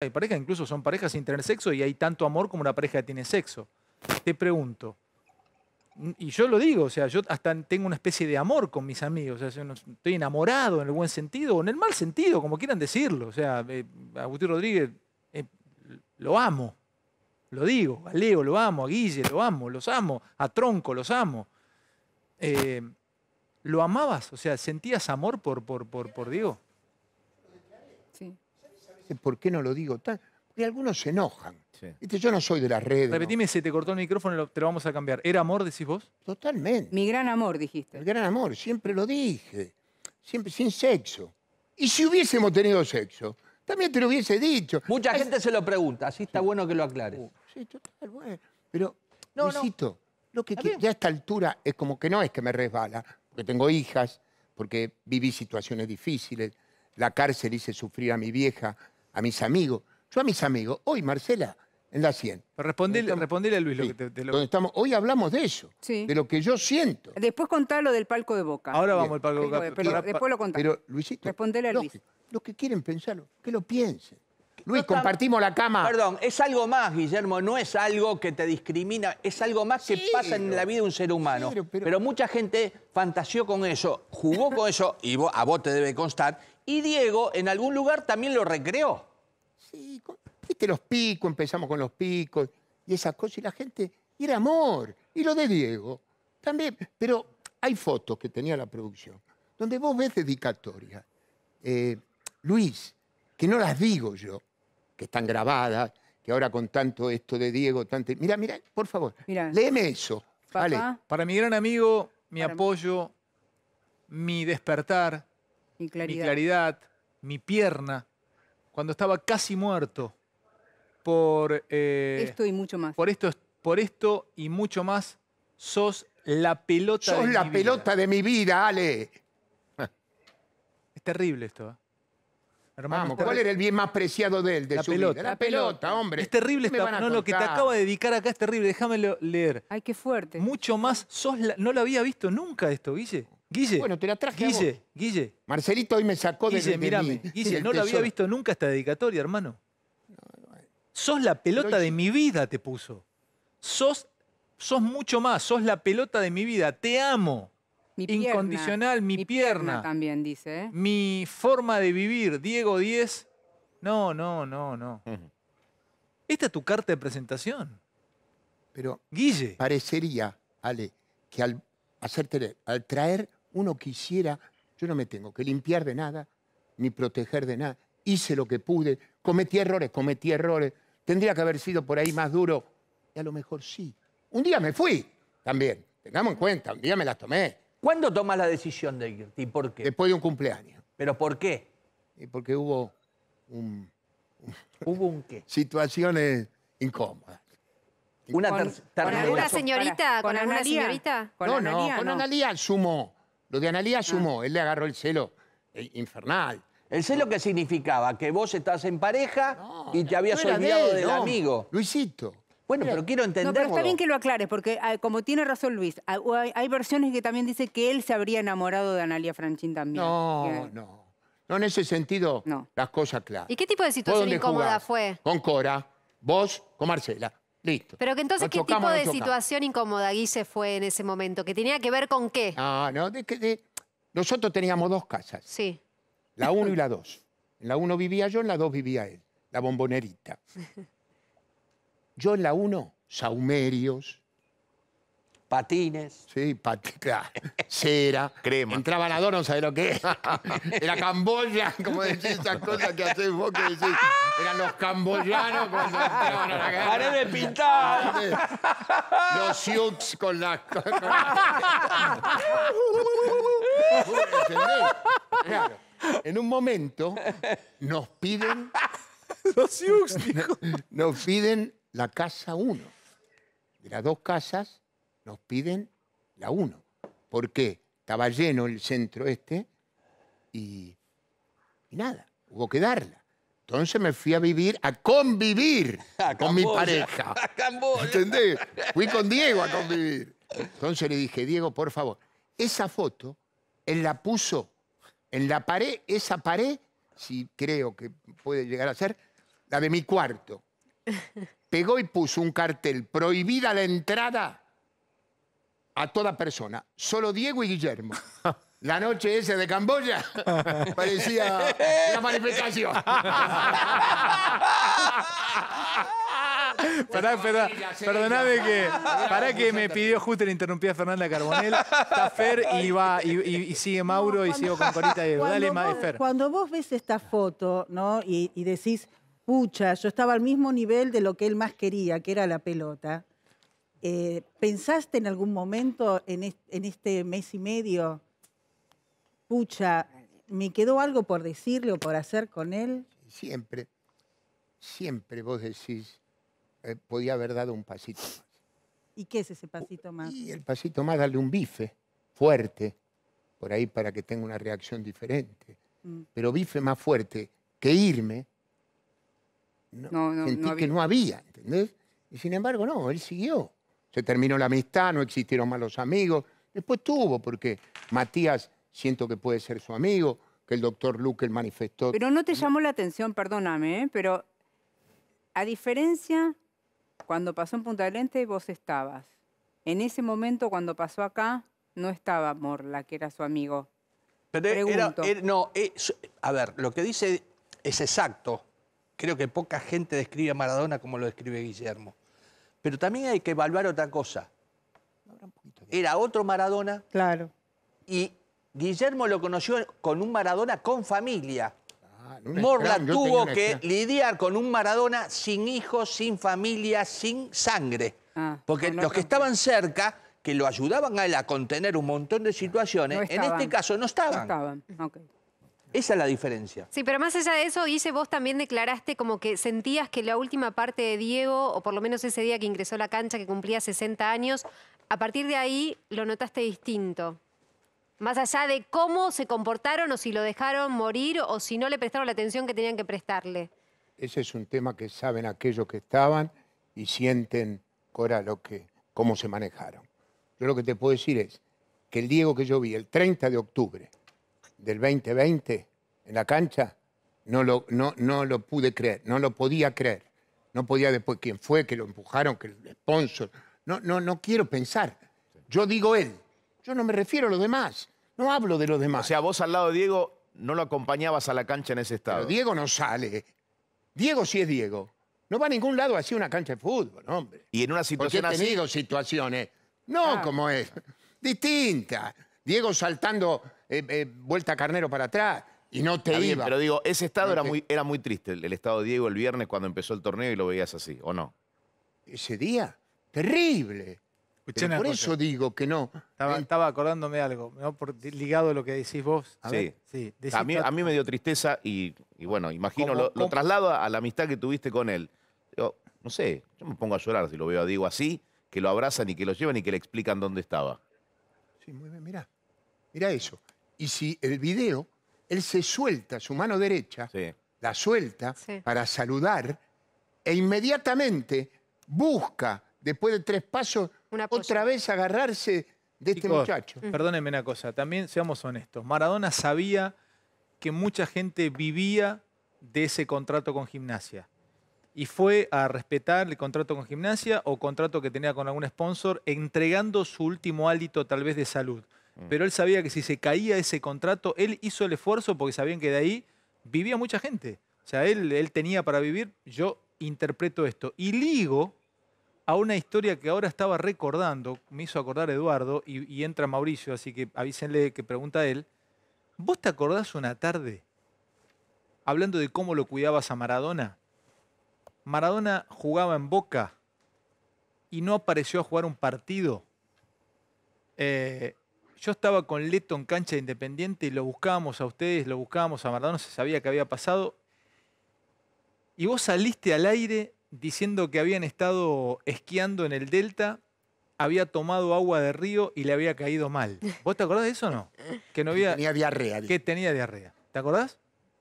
Hay parejas, incluso son parejas sin tener sexo y hay tanto amor como una pareja que tiene sexo. Te pregunto, y yo lo digo, o sea, yo hasta tengo una especie de amor con mis amigos, o sea, estoy enamorado en el buen sentido o en el mal sentido, como quieran decirlo. O sea, a eh, Agustín Rodríguez eh, lo amo, lo digo, a Leo lo amo, a Guille lo amo, los amo, a Tronco los amo. Eh, ¿Lo amabas? O sea, ¿sentías amor por, por, por, por Diego? Eh, ¿por qué no lo digo tal? Porque algunos se enojan. Yo no soy de las redes. Repetime, se te cortó el micrófono, lo- te lo vamos a cambiar. ¿Era amor, decís vos? Totalmente. Mi gran amor, dijiste. El gran amor, siempre lo dije. Siempre sin sexo. Y si hubiésemos tenido sexo, también te lo hubiese dicho. Mucha gente se lo pregunta, así está bueno que lo aclares. Uh, sí, total, bueno. Pero, No, lo que ya a esta altura es como que no es que me resbala, porque tengo hijas, porque viví situaciones difíciles, la cárcel hice sufrir a mi vieja a mis amigos. Yo a mis amigos, hoy Marcela, en la 100. Respondele, respondele a Luis lo que te, lo... estamos, hoy hablamos de eso, de lo que yo siento. Después contá lo del palco de Boca. Ahora vamos al palco de Boca. Pero, después lo contá. Pero, Luisito, respondele a Luis. Los, que quieren pensarlo, que lo piensen. Luis, compartimos la cama. Perdón, es algo más, Guillermo, no es algo que te discrimina, es algo más que pasa en la vida de un ser humano. Pero, mucha gente fantaseó con eso, jugó con eso, y a vos te debe constar, y Diego en algún lugar también lo recreó. Sí, viste los picos, empezamos con los picos y esas cosas, y la gente, y era amor, y lo de Diego, también, pero hay fotos que tenía la producción, donde vos ves dedicatoria. Eh, Luis, que no las digo yo, que están grabadas, que ahora con tanto esto de Diego, tanto... Mira, mira, por favor, léeme eso. Vale. Para mi gran amigo, mi apoyo, mi despertar, mi claridad, mi pierna, cuando estaba casi muerto por eh, esto y mucho más. Por esto, por esto y mucho más, sos la pelota de mi vida. Sos la pelota de mi vida, Ale. Es terrible esto. ¿eh? Hermano, Vamos, ¿cuál era el bien más preciado de él? De la pelota. Vida? La, pelota, hombre. Es terrible esto no, lo que te acaba de dedicar acá es terrible. Déjamelo leer. Ay, qué fuerte. Mucho más sos la, No lo había visto nunca esto, Guille. Guille. Bueno, te la traje Guille, Guille. Marcelito hoy me sacó de desde mírame, Guille, no lo había visto nunca esta dedicatoria, hermano. sos la pelota de mi vida, te puso. Sos, sos mucho más, sos la pelota de mi vida. Te amo. Incondicional, Mi, pierna. también dice. ¿eh? Mi forma de vivir, Diego 10. No, no, no, no. Esta es tu carta de presentación. Pero, Guille. Parecería, Ale, que al, hacerte, al traer uno quisiera, yo no me tengo que limpiar de nada, ni proteger de nada. Hice lo que pude, cometí errores, cometí errores. Tendría que haber sido por ahí más duro. Y a lo mejor sí. Un día me fui también. Tengamos en cuenta, un día me las tomé. ¿Cuándo tomas la decisión de irte y por qué? Después de un cumpleaños. ¿Pero por qué? porque hubo un... ¿Hubo un qué? Situaciones incómodas. Una ¿Con, alguna señorita? ¿Con, alguna señorita? no, no, con Analia sumó. Lo de Analía ah. sumó, él le agarró el celo eh, infernal. ¿El celo qué significaba? Que vos estás en pareja y te habías de olvidado del amigo. Luisito. Bueno, pero quiero No, pero está bien que lo aclares, porque ah, como tiene razón Luis, ah, hay, versiones que también dice que él se habría enamorado de Analia Franchín también. No, no. No, en ese sentido, No. las cosas claras. ¿Y qué tipo de situación incómoda fue? Con Cora, vos con Marcela. Pero que entonces, ¿qué tipo de situación incómoda Guise fue en ese momento? ¿Que tenía que ver con qué? Ah, no, nosotros teníamos dos casas. Sí. La 1 y la 2. En la 1 vivía yo, en la 2 vivía él, la bombonerita. Yo en la 1, saumerios, patines. Sí, patita, cera. Crema. Entraba la no sabés lo que era. Era Camboya, como decís esas cosas que hacés vos, que decís. Eran los camboyanos cuando la guerra. de pintar! Los siux con las... en un momento nos piden... Los dijo. Nos piden la casa 1. De las dos casas nos piden la 1. ¿Por qué? Estaba lleno el centro este y, nada, hubo que darla. Entonces me fui a vivir, a convivir con mi pareja. A Fui con Diego a convivir. Entonces le dije, Diego, por favor, esa foto, él la puso en la pared, esa pared, si creo que puede llegar a ser, la de mi cuarto. Pegó y puso un cartel, prohibida la entrada a toda persona. Solo Diego y Guillermo. La noche esa de Camboya parecía la manifestación. Pará, que, que me pidió justo le interrumpí a Fernanda Carbonell, está Fer y sigue Mauro y sigue con Corita y Cuando dale, vos, cuando vos ves esta foto, ¿no? y decís, pucha, yo estaba al mismo nivel de lo que él más quería, que era la pelota. Eh, ¿Pensaste en algún momento en, este mes y medio, pucha, me quedó algo por decirle o por hacer con él? Siempre, siempre vos decís, eh, podía haber dado un pasito más. ¿Y qué es ese pasito más? Y el pasito más, darle un bife fuerte, por ahí para que tenga una reacción diferente. Mm. Pero bife más fuerte que irme, sentí que no había, ¿entendés? Y sin embargo, no, él siguió se terminó la amistad, no existieron malos amigos. Después tuvo, porque Matías siento que puede ser su amigo, que el doctor Luque manifestó. Pero no te llamó la atención, perdóname, ¿eh? pero a diferencia, cuando pasó en Punta del Este, vos estabas. En ese momento, cuando pasó acá, no estaba Morla, que era su amigo. Pero no, eh, a ver, lo que dice es exacto. Creo que poca gente describe a Maradona como lo describe Guillermo. Pero también hay que evaluar otra cosa. Era otro Maradona. Claro. Y Guillermo lo conoció con un Maradona con familia. Ah, tuvo que lidiar con un Maradona sin hijos, sin familia, sin sangre. Ah, Porque los que estaban cerca, que lo ayudaban a él a contener un montón de situaciones, en este caso no estaban. No estaban. Esa es la diferencia. Sí, pero más allá de eso, dice vos también declaraste como que sentías que la última parte de Diego, o por lo menos ese día que ingresó a la cancha, que cumplía 60 años, a partir de ahí lo notaste distinto. Más allá de cómo se comportaron o si lo dejaron morir o si no le prestaron la atención que tenían que prestarle. Ese es un tema que saben aquellos que estaban y sienten, Cora, lo que, cómo se manejaron. Yo lo que te puedo decir es que el Diego que yo vi el 30 de octubre del 2020 en la cancha, no lo, no, lo pude creer, no lo podía creer. No podía después quién fue, que lo empujaron, que el sponsor. No, no, no quiero pensar. Yo digo él, yo no me refiero a los demás, no hablo de los demás. O sea, vos al lado de Diego no lo acompañabas a la cancha en ese estado. Diego no sale. Diego sí es Diego. No va a ningún lado así una cancha de fútbol, hombre. Y en una situación Porque situaciones, no como es, distinta. Diego saltando eh, eh, vuelta carnero para atrás y no te iba. pero digo, ese estado era, muy, era muy triste, el, estado de Diego el viernes cuando empezó el torneo y lo veías así, ¿o no? Ese día, terrible. por eso digo que no. Estaba, eh, acordándome algo, ligado a lo que decís vos. A sí. sí a, mí, me dio tristeza y, bueno, imagino, lo, traslado a la amistad que tuviste con él. Yo, no sé, yo me pongo a llorar si lo veo a Diego así, que lo abrazan y que lo llevan y que le explican dónde estaba. Sí, muy bien, mirá. Mira eso. Y si el video, él se suelta su mano derecha, la suelta para saludar e inmediatamente busca, después de tres pasos, otra vez agarrarse de este muchacho. Mm. Perdónenme una cosa, también seamos honestos. Maradona sabía que mucha gente vivía de ese contrato con gimnasia. Y fue a respetar el contrato con gimnasia o contrato que tenía con algún sponsor, entregando su último hálito tal vez de salud. Mm. pero él sabía que si se caía ese contrato, él hizo el esfuerzo porque sabían que de ahí vivía mucha gente. O sea, él, él tenía para vivir, yo interpreto esto. Y ligo a una historia que ahora estaba recordando, me hizo acordar Eduardo, y, entra Mauricio, así que avísenle que pregunta a él. ¿Vos te acordás una tarde, hablando de cómo lo cuidabas a Maradona? Maradona jugaba en Boca y no apareció a jugar un partido. Eh, yo estaba con Leto en cancha Independiente y lo buscábamos a ustedes, lo buscábamos a Maradona, se sabía que había pasado. Y vos saliste al aire diciendo que habían estado esquiando en el Delta, había tomado agua de río y le había caído mal. ¿Vos te acordás de eso o no? Que no había, tenía diarrea. Que tenía diarrea. ¿Te acordás?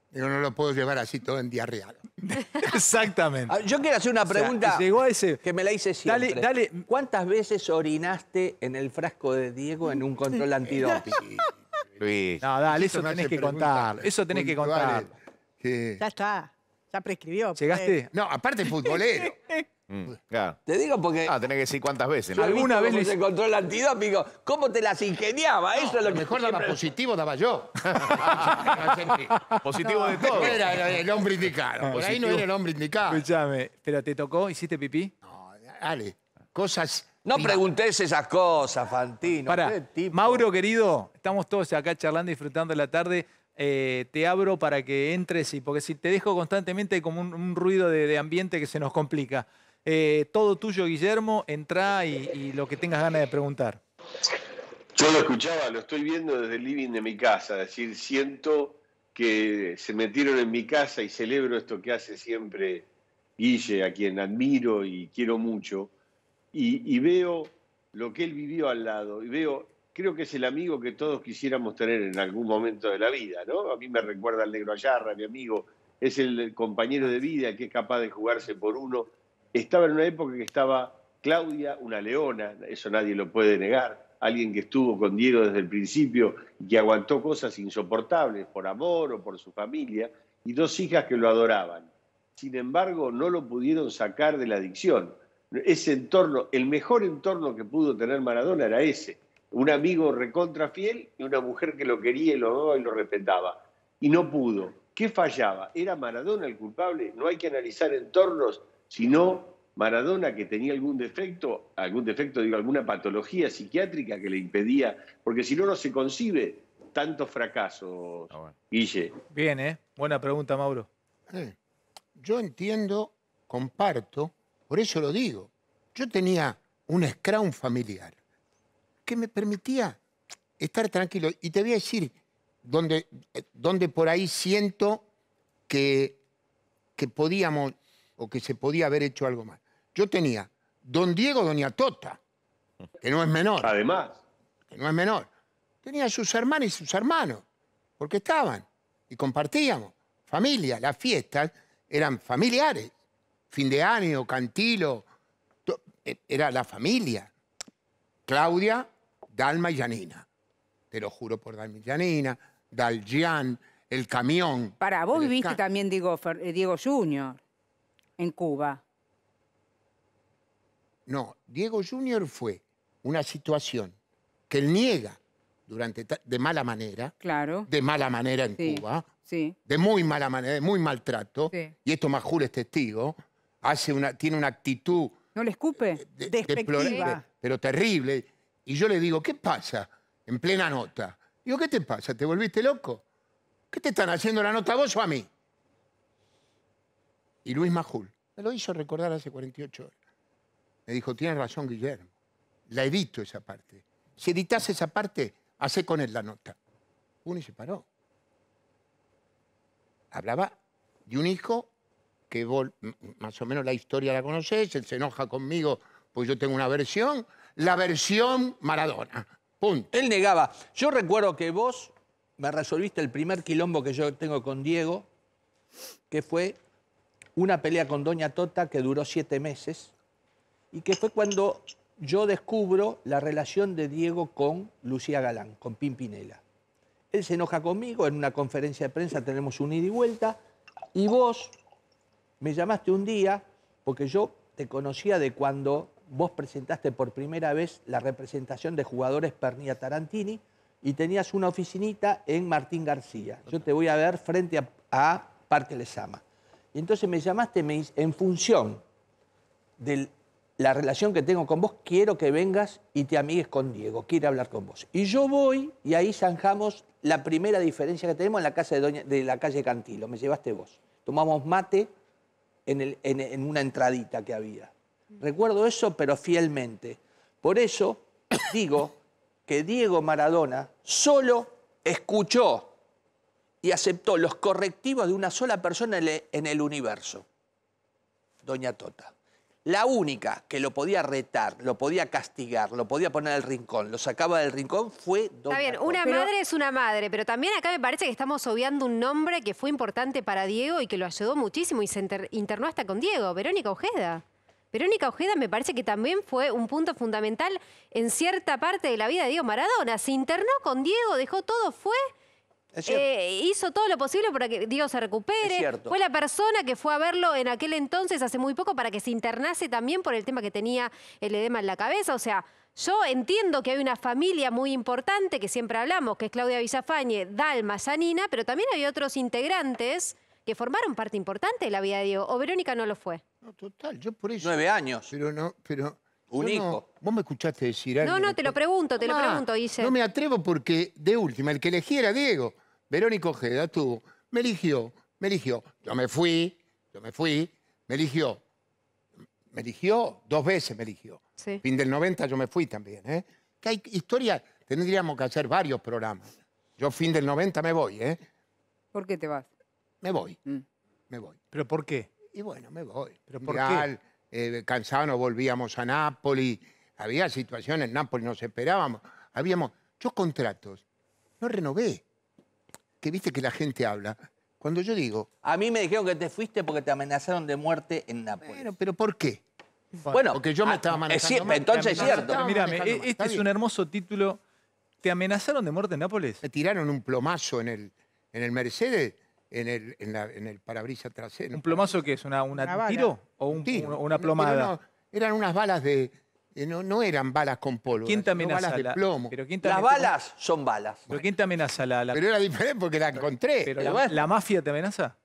Digo, no lo puedo llevar así todo en real. Exactamente. Ah, yo quiero hacer una pregunta llegó ese- que me la hice siempre. dale. ¿Cuántas veces orinaste en el frasco de Diego en un control antidoping? Luis. No, dale, eso tenés que contar. Eso tenés que contar. Ya está. Ya prescribió. Llegaste. Pues. No, aparte futbolero. Mm, pues, te digo porque. Ah, tenés que decir cuántas veces. Alguna vez. Les... encontró el antidópico. ¿Cómo te las ingeniaba? Eso es lo Mejor daba positivo, daba yo. positivo de todo. Era, el hombre indicado. Por ahí no era el hombre indicado. Escúchame, pero ¿te tocó? ¿Hiciste pipí? No, dale. Cosas. No preguntes esas cosas, Fantino. Mauro, querido, estamos todos acá charlando, disfrutando de la tarde. Eh, te abro para que entres y porque si te dejo constantemente como un, ruido de ambiente que se nos complica. Eh, todo tuyo, Guillermo. Entra y, lo que tengas ganas de preguntar. Yo lo escuchaba, lo estoy viendo desde el living de mi casa, es decir, siento que se metieron en mi casa y celebro esto que hace siempre Guille, a quien admiro y quiero mucho, y, veo lo que él vivió al lado, y veo, creo que es el amigo que todos quisiéramos tener en algún momento de la vida, ¿no? A mí me recuerda al negro Ayarra, mi amigo, es el compañero de vida, que es capaz de jugarse por uno, estaba en una época que estaba Claudia, una leona, eso nadie lo puede negar, alguien que estuvo con Diego desde el principio y que aguantó cosas insoportables por amor o por su familia, y dos hijas que lo adoraban. Sin embargo, no lo pudieron sacar de la adicción. Ese entorno, el mejor entorno que pudo tener Maradona era ese. Un amigo recontrafiel y una mujer que lo quería y lo amaba y lo respetaba. Y no pudo. ¿Qué fallaba? ¿Era Maradona el culpable? No hay que analizar entornos sino Maradona que tenía algún defecto, algún defecto, digo, alguna patología psiquiátrica que le impedía, porque si no, no se concibe tantos fracasos, ah, Guille. Bien, ¿eh? Buena pregunta, Mauro. yo entiendo, comparto, por eso lo digo. Yo tenía un scrum familiar que me permitía estar tranquilo. Y te voy a decir dónde eh, por ahí siento que, que podíamos o que se podía haber hecho algo más. Yo tenía don Diego Doña Tota, que no es menor. Además. Que no es menor. Tenía sus hermanas y sus hermanos, porque estaban y compartíamos. Familia, las fiestas eran familiares. Fin de año, cantilo, e, era la familia. Claudia, Dalma y Janina. Te lo juro por Dalma y Janina, Gian, el camión. Para vos viviste también Diego, eh, Diego Junior en Cuba. No, Diego Junior fue una situación que él niega durante de mala manera, claro. de mala manera en Cuba, sí. de muy mala manera, de muy maltrato, y esto Majul es testigo, tiene una actitud... No le escupe, eh, despectiva. pero terrible. Y yo le digo, ¿qué pasa? En plena nota. Digo, ¿qué te pasa? ¿Te volviste loco? ¿Qué te están haciendo la nota vos o a mí? Y Luis Majul me lo hizo recordar hace 48 horas. Me dijo, tienes razón, Guillermo. La edito esa parte. Si editas esa parte, hacé con él la nota. Uno y se paró. Hablaba de un hijo que vos, más o menos la historia la conocés, él se enoja conmigo, pues yo tengo una versión, la versión Maradona. Punto. Él negaba. Yo recuerdo que vos me resolviste el primer quilombo que yo tengo con Diego, que fue una pelea con Doña Tota que duró siete meses y que fue cuando yo descubro la relación de Diego con Lucía Galán, con Pimpinela. Él se enoja conmigo, en una conferencia de prensa tenemos un ida y vuelta, y vos me llamaste un día, porque yo te conocía de cuando vos presentaste por primera vez la representación de jugadores Pernia Tarantini, y tenías una oficinita en Martín García. Yo te voy a ver frente a, Parque Lezama. Y entonces me llamaste, me en función de la relación que tengo con vos, quiero que vengas y te amigues con Diego, quiero hablar con vos. Y yo voy y ahí zanjamos la primera diferencia que tenemos en la casa de, la calle Cantilo, me llevaste vos. Tomamos mate en, en una entradita que había. Recuerdo eso, pero fielmente. Por eso digo que Diego Maradona solo escuchó y aceptó los correctivos de una sola persona en el universo, Doña Tota. La única que lo podía retar, lo podía castigar, lo podía poner al rincón, lo sacaba del rincón fue Doña Está bien, una tota. madre es una madre, pero también acá me parece que estamos obviando un nombre que fue importante para Diego y que lo ayudó muchísimo y se internó hasta con Diego, Verónica Ojeda. Verónica Ojeda me parece que también fue un punto fundamental en cierta parte de la vida de Diego Maradona. Se internó con Diego, dejó todo, fue eh, hizo todo lo posible para que Diego se recupere. Fue la persona que fue a verlo en aquel entonces, hace muy poco, para que se internase también por el tema que tenía el edema en la cabeza. O sea, yo entiendo que hay una familia muy importante, que siempre hablamos, que es Claudia Villafañe, Dalma, Sanina, pero también hay otros integrantes que formaron parte importante de la vida de Diego. O Verónica no lo fue. No, total, yo por eso. Nueve años. Pero no, pero. Un hijo. vos me escuchaste decir algo. No, no, te lo pregunto, te lo pregunto, dice. No me atrevo porque, de última, el que elegiera era Diego. Verónica Ojeda tú, me eligió, me eligió. Yo me fui, yo me fui, me eligió. Me eligió, dos veces me eligió. Fin del 90 yo me fui también. ¿eh? Que hay historia, tendríamos que hacer varios programas. Yo fin del 90 me voy. ¿eh? ¿Por qué te vas? Me voy, mm. me voy. ¿Pero por qué? Y bueno, me voy. ¿Pero por qué? Eh, cansado, volvíamos a Nápoles. Había situaciones, en Nápoles nos esperábamos. Habíamos, yo contratos, no renové viste que la gente habla. Cuando yo digo... A mí me dijeron que te fuiste porque te amenazaron de muerte en Nápoles. Bueno, pero ¿por qué? Bueno, porque yo me ah, estaba manejando. entonces es cierto. este es un hermoso título. ¿Te amenazaron de muerte en Nápoles? Me tiraron un plomazo en el, en el Mercedes, en el, en, el parabrisas trasero. ¿Un plomazo que es? ¿Una, tiro o Una, plomada? eran unas balas de, eh, no, eran balas con polvo, ¿Quién te amenaza? de plomo. Las balas son balas. ¿Pero quién te amenaza? ¿La, la- Pero era diferente porque la encontré. la- mafia te amenaza?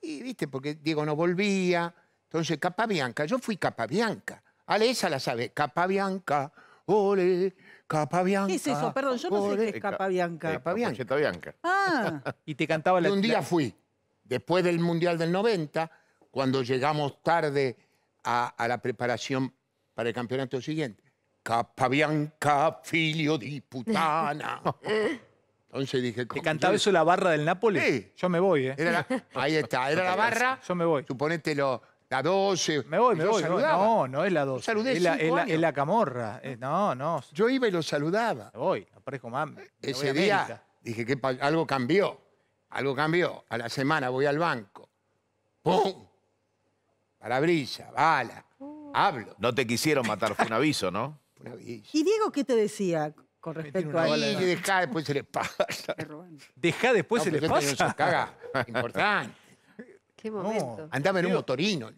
Y viste, porque Diego no volvía. Entonces, capa bianca. yo fui capa bianca. Ale, esa la sabe. capa bianca, ole, bianca. ¿Qué es eso? Perdón, yo no sé qué es capa bianca. Capa bianca. Ah, Y te cantaba la... Y un día fui, después del Mundial del 90, cuando llegamos tarde a la preparación para el campeonato siguiente. Capabianca, filio di putana. Entonces dije... ¿Te cantaba eso la barra del Nápoles? Sí. Yo me voy, ¿eh? ahí está, era la barra. Yo me voy. Suponete la 12. Me voy, me voy. No, no es la 12. saludé es, la, camorra. Eh, no, no. Yo iba y lo saludaba. Me voy. ...aparezco más. Ese día dije que algo cambió, algo cambió. A la semana voy al banco. ¡Pum! Parabrisa, bala hablo. No te quisieron matar, fue un aviso, ¿no? ¿Y Diego qué te decía con respecto a eso? dejá, después se le pasa. Dejá, después se le pasa. Caga, importante. Qué momento. andaba en un motorino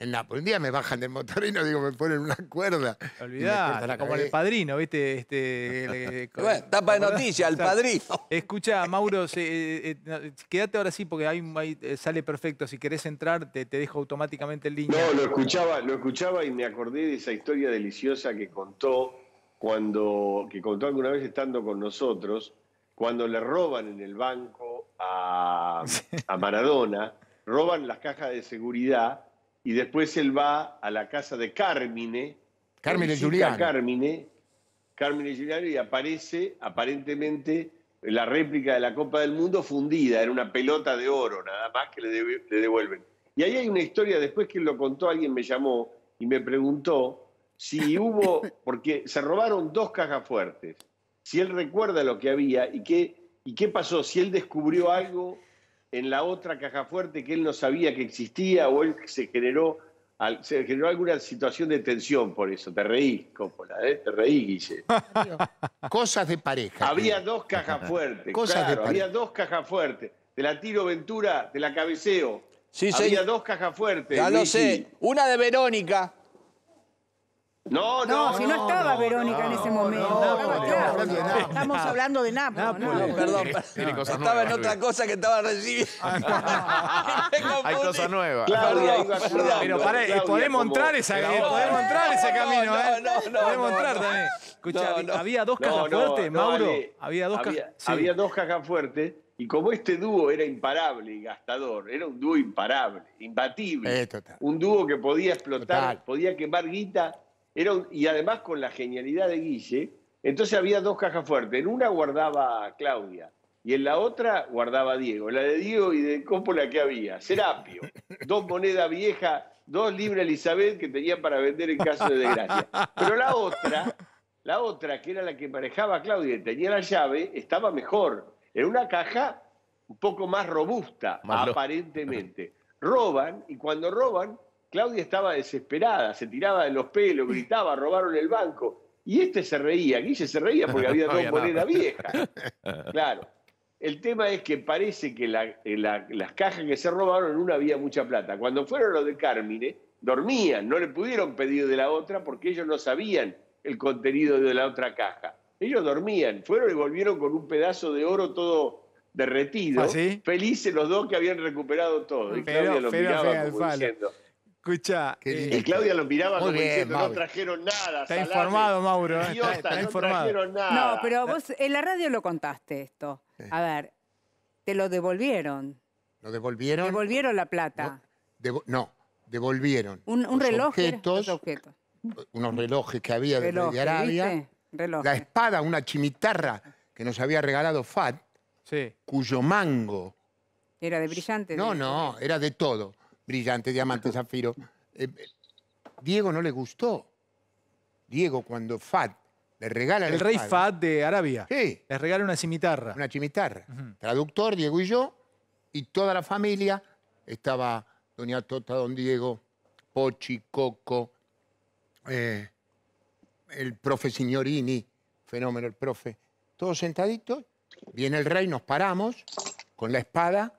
en Un día me bajan del motorino, digo, me ponen una cuerda. Olvidá, como el padrino, ¿viste? Este, tapa de noticia, el padrino. Escucha, Mauro, eh, eh, quédate ahora sí, porque ahí, eh, sale perfecto. Si querés entrar, te, dejo automáticamente el link. No, lo escuchaba, lo escuchaba y me acordé de esa historia deliciosa que contó cuando, que contó alguna vez estando con nosotros, cuando le roban en el banco a, a Maradona, roban las cajas de seguridad y después él va a la casa de Carmine. Carmine Giuliani, Carmine, Carmine Giuliano y aparece aparentemente la réplica de la Copa del Mundo fundida, era una pelota de oro, nada más que le, devuelven. Y ahí hay una historia, después que lo contó alguien me llamó y me preguntó si hubo, porque se robaron dos cajas fuertes, si él recuerda lo que había y qué, y qué pasó, si él descubrió algo en la otra caja fuerte que él no sabía que existía o él se generó, se generó alguna situación de tensión por eso. Te reí, Cópola, ¿eh? te reí, Guille. Cosas de pareja. Había dos cajas fuertes. claro, Había dos cajas fuertes. De la tiro, Ventura, te la cabeceo. Sí, Había dos cajas fuertes. Ya lo sé. Una de Verónica. No, no, no, si no estaba Verónica en ese momento. Estamos hablando de Nápoles. No, Perdón, estaba en otra cosa que estaba recibiendo. Hay cosas nuevas. Claudia, eh, Claudia, Pero podemos eh, entrar ese camino, ¿eh? Podemos entrar también. Escucha, había dos cajas fuertes, Mauro. Había dos cajas. Había dos cajas fuertes. Y como este dúo era imparable y gastador, era un dúo imparable, imbatible. Eh, un dúo que podía explotar, podía quemar guita y además con la genialidad de Guille, entonces había dos cajas fuertes. En una guardaba a Claudia y en la otra guardaba a Diego. La de Diego y de la que había, Serapio, dos monedas viejas, dos libras Elizabeth que tenía para vender en caso de desgracia. Pero la otra, la otra que era la que manejaba a Claudia y tenía la llave, estaba mejor. Era una caja un poco más robusta, aparentemente. Roban y cuando roban Claudia estaba desesperada, se tiraba de los pelos, gritaba, robaron el banco. Y este se reía, Guille se reía porque había dos monedas viejas. Claro. El tema es que parece que las cajas que se robaron en una había mucha plata. Cuando fueron los de Carmine, dormían, no le pudieron pedir de la otra porque ellos no sabían el contenido de la otra caja. Ellos dormían, fueron y volvieron con un pedazo de oro todo derretido, ¿Ah, felices los dos que habían recuperado todo. Y Claudia lo miraba como diciendo, Escucha. y eh, Claudia lo miraba como no trajeron nada. Está informado, Mauro. Eh, está, no informado. No, pero vos en la radio lo contaste esto. A ver, te lo devolvieron. ¿Lo devolvieron? Devolvieron la plata. No, devolvieron. Un, reloj. Objetos, Unos relojes que había de Arabia. La espada, una chimitarra que nos había regalado Fat, cuyo mango... Era de brillante. No, no, era de todo brillante, diamante, zafiro. Eh, eh, Diego no le gustó. Diego, cuando Fat le regala... El, rey Fat, de Arabia. Sí. Le regala una cimitarra. Una chimitarra. Traductor, Diego y yo, y toda la familia. Estaba Doña Tota, Don Diego, Pochi, Coco, eh, el profe Signorini, fenómeno el profe. Todos sentaditos. Viene el rey, nos paramos, con la espada,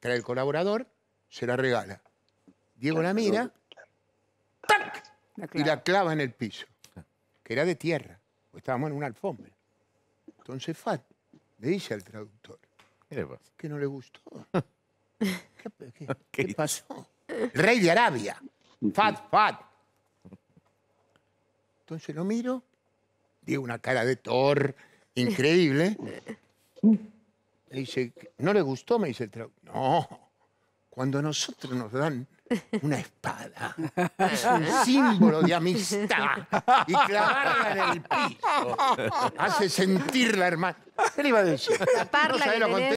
trae el colaborador, se la regala. Diego la mira y la clava en el piso, que era de tierra, porque estábamos en una alfombra. Entonces Fat le dice al traductor que no le gustó. ¿Qué, pasó? rey de Arabia. Fat, Fat. Entonces lo miro, Diego una cara de Thor increíble. dice, ¿no le gustó? Me dice el traductor. No, cuando a nosotros nos dan una espada, es un símbolo de amistad, y clavarla en el piso hace sentir la hermana. ¿Qué le iba a decir?